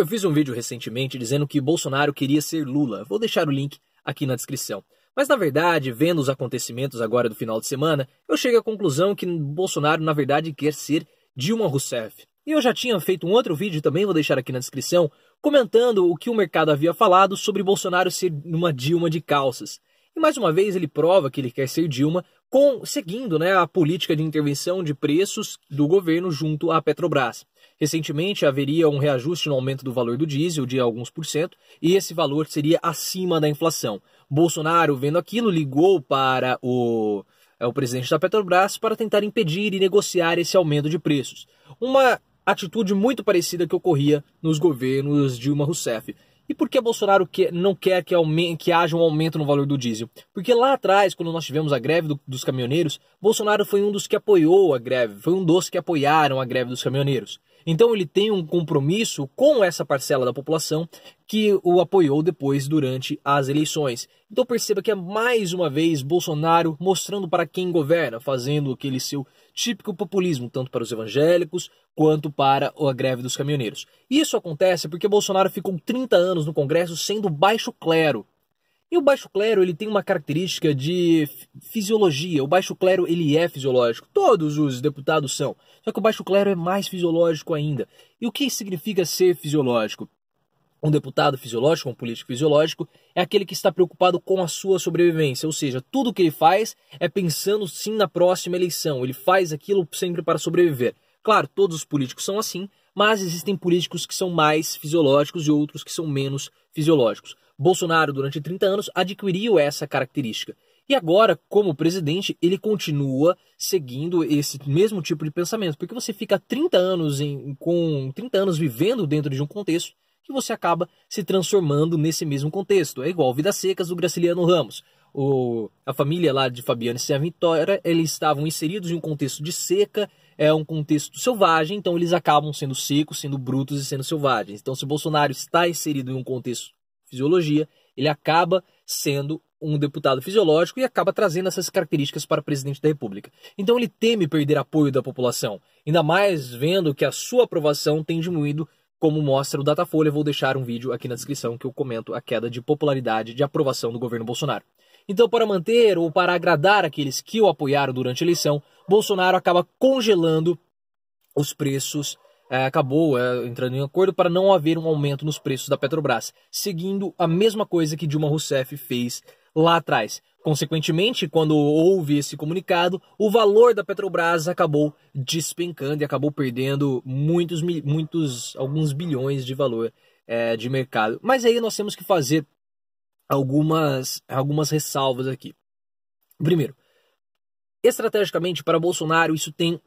Eu fiz um vídeo recentemente dizendo que Bolsonaro queria ser Lula. Vou deixar o link aqui na descrição. Mas na verdade, vendo os acontecimentos agora do final de semana, eu chego à conclusão que Bolsonaro na verdade quer ser Dilma Rousseff. E eu já tinha feito um outro vídeo, também vou deixar aqui na descrição, comentando o que o mercado havia falado sobre Bolsonaro ser uma Dilma de calças. E mais uma vez ele prova que ele quer ser Dilma, com, seguindo né, a política de intervenção de preços do governo junto à Petrobras. Recentemente haveria um reajuste no aumento do valor do diesel de alguns por cento e esse valor seria acima da inflação. Bolsonaro, vendo aquilo, ligou para o é o presidente da Petrobras para tentar impedir e negociar esse aumento de preços. Uma atitude muito parecida que ocorria nos governos Dilma Rousseff. E por que Bolsonaro que, não quer que, aumente, que haja um aumento no valor do diesel? Porque lá atrás, quando nós tivemos a greve do, dos caminhoneiros, Bolsonaro foi um dos que apoiou a greve, foi um dos que apoiaram a greve dos caminhoneiros. Então ele tem um compromisso com essa parcela da população que o apoiou depois durante as eleições. Então perceba que é mais uma vez Bolsonaro mostrando para quem governa, fazendo aquele seu típico populismo, tanto para os evangélicos quanto para a greve dos caminhoneiros. Isso acontece porque Bolsonaro ficou 30 anos no Congresso sendo baixo clero. E o baixo clero ele tem uma característica de fisiologia. O baixo clero ele é fisiológico. Todos os deputados são. Só que o baixo clero é mais fisiológico ainda. E o que significa ser fisiológico? Um deputado fisiológico, um político fisiológico, é aquele que está preocupado com a sua sobrevivência, ou seja, tudo que ele faz é pensando sim na próxima eleição, ele faz aquilo sempre para sobreviver. Claro, todos os políticos são assim, mas existem políticos que são mais fisiológicos e outros que são menos fisiológicos. Bolsonaro, durante 30 anos, adquiriu essa característica. E agora, como presidente, ele continua seguindo esse mesmo tipo de pensamento, porque você fica 30 anos em, com 30 anos vivendo dentro de um contexto que você acaba se transformando nesse mesmo contexto. É igual Vidas Secas do Graciliano Ramos. O, a família lá de Fabiano e Cia Vitória, eles estavam inseridos em um contexto de seca, é um contexto selvagem, então eles acabam sendo secos, sendo brutos e sendo selvagens. Então, se Bolsonaro está inserido em um contexto de fisiologia, ele acaba sendo um deputado fisiológico e acaba trazendo essas características para o presidente da República. Então ele teme perder apoio da população, ainda mais vendo que a sua aprovação tem diminuído como mostra o Datafolha, vou deixar um vídeo aqui na descrição que eu comento a queda de popularidade de aprovação do governo Bolsonaro. Então, para manter ou para agradar aqueles que o apoiaram durante a eleição, Bolsonaro acaba congelando os preços é, acabou é, entrando em acordo para não haver um aumento nos preços da Petrobras, seguindo a mesma coisa que Dilma Rousseff fez lá atrás. Consequentemente, quando houve esse comunicado, o valor da Petrobras acabou despencando e acabou perdendo muitos, muitos alguns bilhões de valor é, de mercado. Mas aí nós temos que fazer algumas, algumas ressalvas aqui. Primeiro, estrategicamente para Bolsonaro isso tem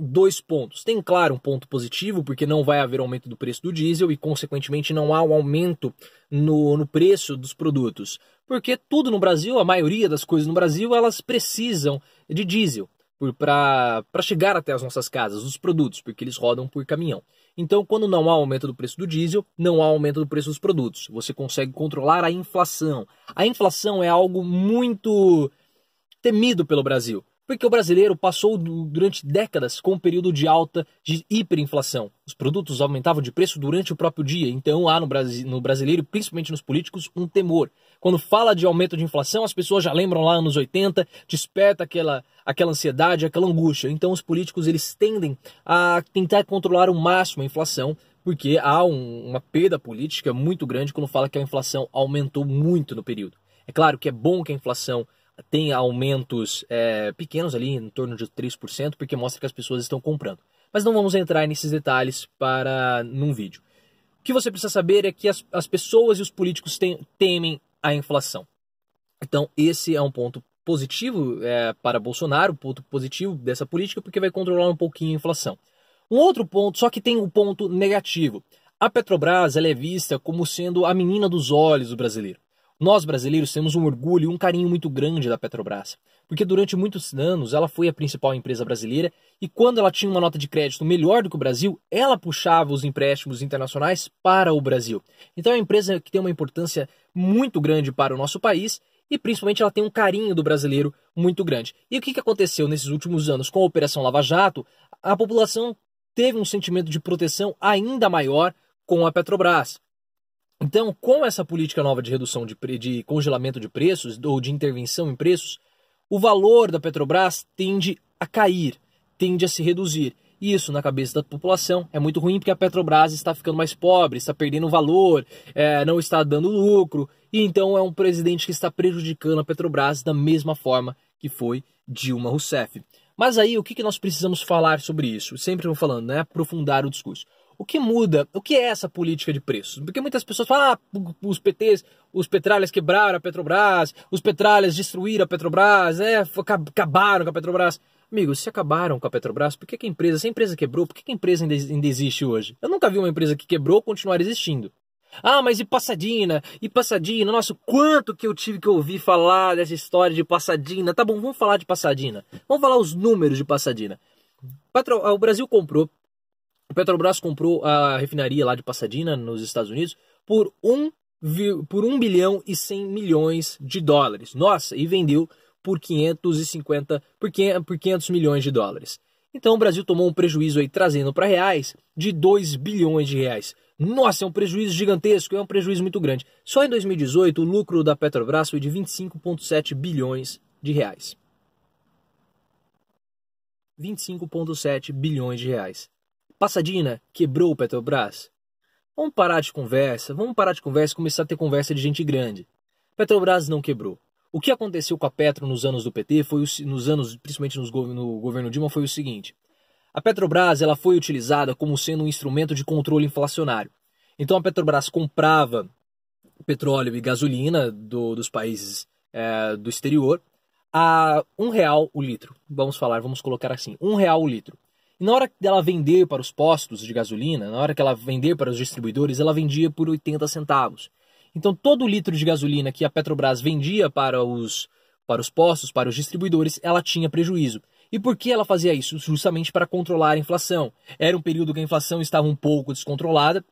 dois pontos. Tem, claro, um ponto positivo, porque não vai haver aumento do preço do diesel e, consequentemente, não há um aumento no, no preço dos produtos. Porque tudo no Brasil, a maioria das coisas no Brasil, elas precisam de diesel para chegar até as nossas casas, os produtos, porque eles rodam por caminhão. Então, quando não há aumento do preço do diesel, não há aumento do preço dos produtos. Você consegue controlar a inflação. A inflação é algo muito temido pelo Brasil porque o brasileiro passou durante décadas com um período de alta de hiperinflação. Os produtos aumentavam de preço durante o próprio dia, então há no, no brasileiro, principalmente nos políticos, um temor. Quando fala de aumento de inflação, as pessoas já lembram lá anos 80, desperta aquela, aquela ansiedade, aquela angústia. Então os políticos eles tendem a tentar controlar o máximo a inflação, porque há um, uma perda política muito grande quando fala que a inflação aumentou muito no período. É claro que é bom que a inflação tem aumentos é, pequenos ali, em torno de 3%, porque mostra que as pessoas estão comprando. Mas não vamos entrar nesses detalhes para num vídeo. O que você precisa saber é que as, as pessoas e os políticos tem, temem a inflação. Então, esse é um ponto positivo é, para Bolsonaro, ponto positivo dessa política, porque vai controlar um pouquinho a inflação. Um outro ponto, só que tem um ponto negativo. A Petrobras é vista como sendo a menina dos olhos do brasileiro. Nós brasileiros temos um orgulho e um carinho muito grande da Petrobras, porque durante muitos anos ela foi a principal empresa brasileira e quando ela tinha uma nota de crédito melhor do que o Brasil, ela puxava os empréstimos internacionais para o Brasil. Então é uma empresa que tem uma importância muito grande para o nosso país e principalmente ela tem um carinho do brasileiro muito grande. E o que aconteceu nesses últimos anos com a Operação Lava Jato? A população teve um sentimento de proteção ainda maior com a Petrobras. Então, com essa política nova de redução de, de congelamento de preços ou de intervenção em preços, o valor da Petrobras tende a cair, tende a se reduzir. E isso, na cabeça da população, é muito ruim porque a Petrobras está ficando mais pobre, está perdendo valor, é, não está dando lucro. E então é um presidente que está prejudicando a Petrobras da mesma forma que foi Dilma Rousseff. Mas aí, o que nós precisamos falar sobre isso? Sempre vou falando, né? Aprofundar o discurso. O que muda? O que é essa política de preços? Porque muitas pessoas falam, ah, os PTs, os petralhas quebraram a Petrobras, os petralhas destruíram a Petrobras, é, acabaram com a Petrobras. Amigos, se acabaram com a Petrobras, por que, que a empresa, se a empresa quebrou, por que, que a empresa ainda existe hoje? Eu nunca vi uma empresa que quebrou continuar existindo. Ah, mas e Passadina? E Passadina? Nossa, quanto que eu tive que ouvir falar dessa história de Passadina. Tá bom, vamos falar de Passadina. Vamos falar os números de Passadina. Ah, o Brasil comprou a Petrobras comprou a refinaria lá de Pasadena, nos Estados Unidos, por 1, por 1 bilhão e 100 milhões de dólares. Nossa, e vendeu por 550 por 500, por 500 milhões de dólares. Então o Brasil tomou um prejuízo aí trazendo para reais de 2 bilhões de reais. Nossa, é um prejuízo gigantesco, é um prejuízo muito grande. Só em 2018 o lucro da Petrobras foi de 25.7 bilhões de reais. 25.7 bilhões de reais. Passadina né? quebrou o Petrobras? Vamos parar de conversa, vamos parar de conversa e começar a ter conversa de gente grande. Petrobras não quebrou. O que aconteceu com a Petro nos anos do PT foi nos anos, principalmente nos, no governo Dilma, foi o seguinte: a Petrobras ela foi utilizada como sendo um instrumento de controle inflacionário. Então a Petrobras comprava petróleo e gasolina do, dos países é, do exterior a um real o litro. Vamos falar, vamos colocar assim, um real o litro. E na hora dela vender para os postos de gasolina, na hora que ela vender para os distribuidores, ela vendia por 80 centavos. Então todo litro de gasolina que a Petrobras vendia para os, para os postos, para os distribuidores, ela tinha prejuízo. E por que ela fazia isso? Justamente para controlar a inflação. Era um período que a inflação estava um pouco descontrolada,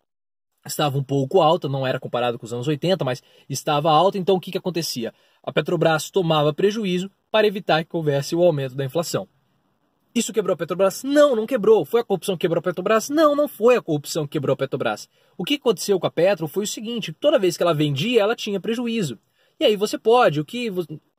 estava um pouco alta, não era comparado com os anos 80, mas estava alta, então o que, que acontecia? A Petrobras tomava prejuízo para evitar que houvesse o aumento da inflação. Isso quebrou a Petrobras? Não, não quebrou. Foi a corrupção que quebrou a Petrobras? Não, não foi a corrupção que quebrou a Petrobras. O que aconteceu com a Petro foi o seguinte: toda vez que ela vendia, ela tinha prejuízo. E aí você pode, o que.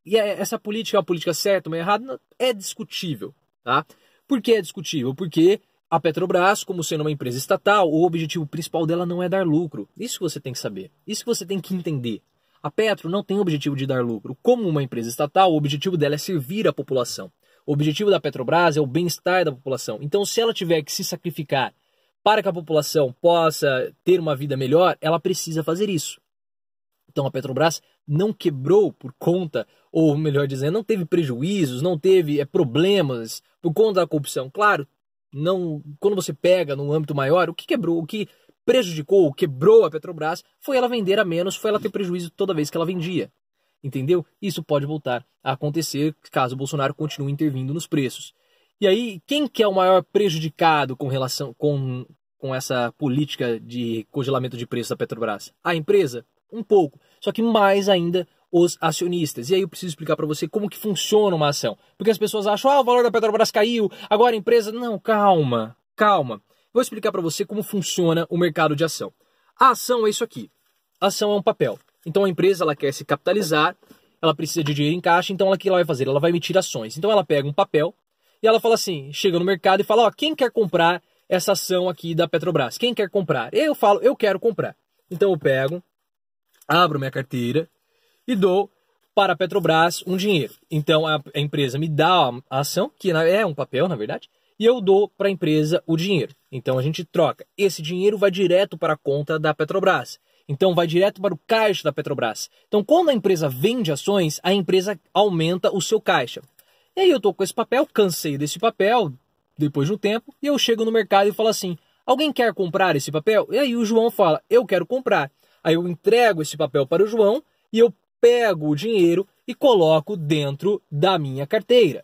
E é, essa política é uma política certa ou é errada? É discutível. Tá? Por que é discutível? Porque a Petrobras, como sendo uma empresa estatal, o objetivo principal dela não é dar lucro. Isso você tem que saber. Isso você tem que entender. A Petro não tem o objetivo de dar lucro. Como uma empresa estatal, o objetivo dela é servir a população. O objetivo da Petrobras é o bem-estar da população. Então, se ela tiver que se sacrificar para que a população possa ter uma vida melhor, ela precisa fazer isso. Então, a Petrobras não quebrou por conta, ou melhor dizendo, não teve prejuízos, não teve é, problemas por conta da corrupção. Claro, não, quando você pega num âmbito maior, o que quebrou, o que prejudicou, quebrou a Petrobras foi ela vender a menos, foi ela ter prejuízo toda vez que ela vendia entendeu? Isso pode voltar a acontecer caso o Bolsonaro continue intervindo nos preços. E aí, quem que é o maior prejudicado com relação com, com essa política de congelamento de preços da Petrobras? A empresa? Um pouco, só que mais ainda os acionistas. E aí eu preciso explicar para você como que funciona uma ação. Porque as pessoas acham, ah, o valor da Petrobras caiu, agora a empresa... Não, calma, calma. Vou explicar para você como funciona o mercado de ação. A ação é isso aqui. A ação é um papel. Então a empresa ela quer se capitalizar, ela precisa de dinheiro em caixa, então ela, o que ela vai fazer? Ela vai emitir ações. Então ela pega um papel e ela fala assim, chega no mercado e fala, ó, quem quer comprar essa ação aqui da Petrobras? Quem quer comprar? Eu falo, eu quero comprar. Então eu pego, abro minha carteira e dou para a Petrobras um dinheiro. Então a, a empresa me dá a ação, que é um papel, na verdade, e eu dou para a empresa o dinheiro. Então a gente troca. Esse dinheiro vai direto para a conta da Petrobras. Então vai direto para o caixa da Petrobras. Então quando a empresa vende ações, a empresa aumenta o seu caixa. E aí eu tô com esse papel, cansei desse papel depois de um tempo, e eu chego no mercado e falo assim: "Alguém quer comprar esse papel?" E aí o João fala: "Eu quero comprar". Aí eu entrego esse papel para o João e eu pego o dinheiro e coloco dentro da minha carteira.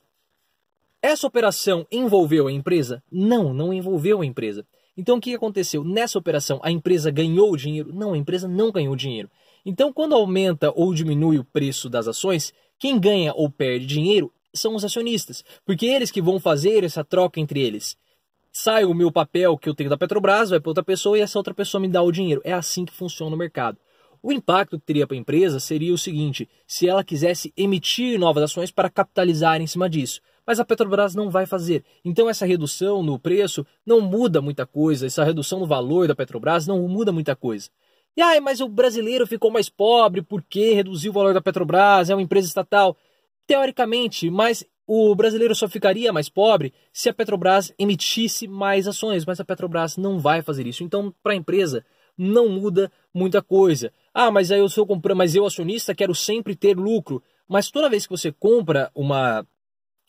Essa operação envolveu a empresa? Não, não envolveu a empresa. Então o que aconteceu? Nessa operação a empresa ganhou dinheiro? Não, a empresa não ganhou dinheiro. Então quando aumenta ou diminui o preço das ações, quem ganha ou perde dinheiro são os acionistas, porque eles que vão fazer essa troca entre eles. Sai o meu papel que eu tenho da Petrobras, vai para outra pessoa e essa outra pessoa me dá o dinheiro. É assim que funciona o mercado. O impacto que teria para a empresa seria o seguinte: se ela quisesse emitir novas ações para capitalizar em cima disso mas a Petrobras não vai fazer. Então essa redução no preço não muda muita coisa, essa redução no valor da Petrobras não muda muita coisa. E ai, mas o brasileiro ficou mais pobre porque reduziu o valor da Petrobras, é uma empresa estatal. Teoricamente, mas o brasileiro só ficaria mais pobre se a Petrobras emitisse mais ações, mas a Petrobras não vai fazer isso. Então, para a empresa, não muda muita coisa. Ah, mas aí eu sou comprando, mas eu acionista quero sempre ter lucro. Mas toda vez que você compra uma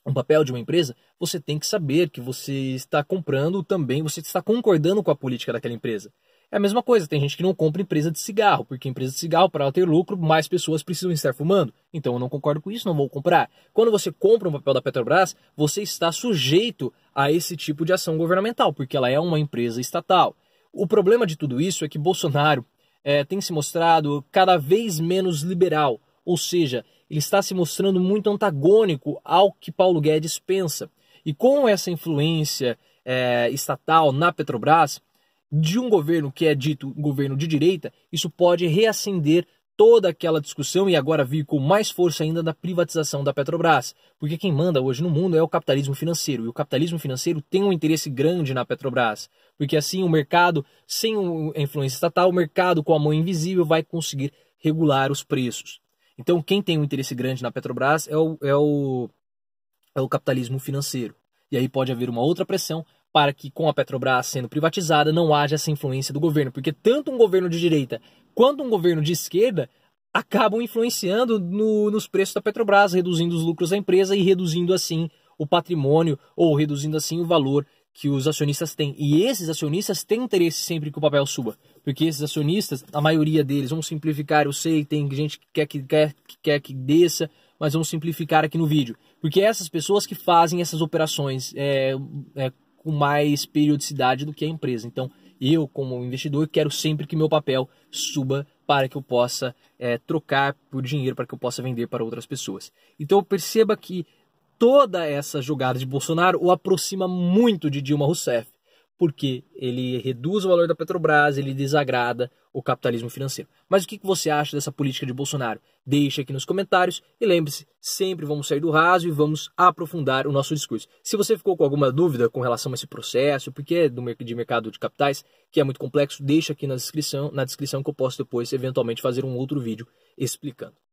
um papel de uma empresa, você tem que saber que você está comprando também, você está concordando com a política daquela empresa. É a mesma coisa, tem gente que não compra empresa de cigarro, porque empresa de cigarro, para ela ter lucro, mais pessoas precisam estar fumando. Então eu não concordo com isso, não vou comprar. Quando você compra um papel da Petrobras, você está sujeito a esse tipo de ação governamental, porque ela é uma empresa estatal. O problema de tudo isso é que Bolsonaro é, tem se mostrado cada vez menos liberal, ou seja, ele está se mostrando muito antagônico ao que Paulo Guedes pensa. E com essa influência é, estatal na Petrobras, de um governo que é dito governo de direita, isso pode reacender toda aquela discussão e agora vir com mais força ainda da privatização da Petrobras. Porque quem manda hoje no mundo é o capitalismo financeiro. E o capitalismo financeiro tem um interesse grande na Petrobras. Porque assim o mercado, sem a influência estatal, o mercado com a mão invisível vai conseguir regular os preços. Então, quem tem um interesse grande na Petrobras é o, é o, é o capitalismo financeiro. E aí pode haver uma outra pressão para que, com a Petrobras sendo privatizada, não haja essa influência do governo, porque tanto um governo de direita quanto um governo de esquerda acabam influenciando no, nos preços da Petrobras, reduzindo os lucros da empresa e reduzindo assim o patrimônio ou reduzindo assim o valor que os acionistas têm. E esses acionistas têm interesse sempre que o papel suba porque esses acionistas, a maioria deles, vamos simplificar, eu sei, tem gente que quer que, quer, que quer que desça, mas vamos simplificar aqui no vídeo. Porque é essas pessoas que fazem essas operações é, é, com mais periodicidade do que a empresa. Então, eu, como investidor, quero sempre que meu papel suba para que eu possa é, trocar por dinheiro, para que eu possa vender para outras pessoas. Então, perceba que toda essa jogada de Bolsonaro o aproxima muito de Dilma Rousseff porque ele reduz o valor da Petrobras, ele desagrada o capitalismo financeiro. Mas o que você acha dessa política de Bolsonaro? Deixe aqui nos comentários e lembre-se, sempre vamos sair do raso e vamos aprofundar o nosso discurso. Se você ficou com alguma dúvida com relação a esse processo, porque é do de mercado de capitais, que é muito complexo, deixa aqui na descrição, na descrição que eu posso depois eventualmente fazer um outro vídeo explicando.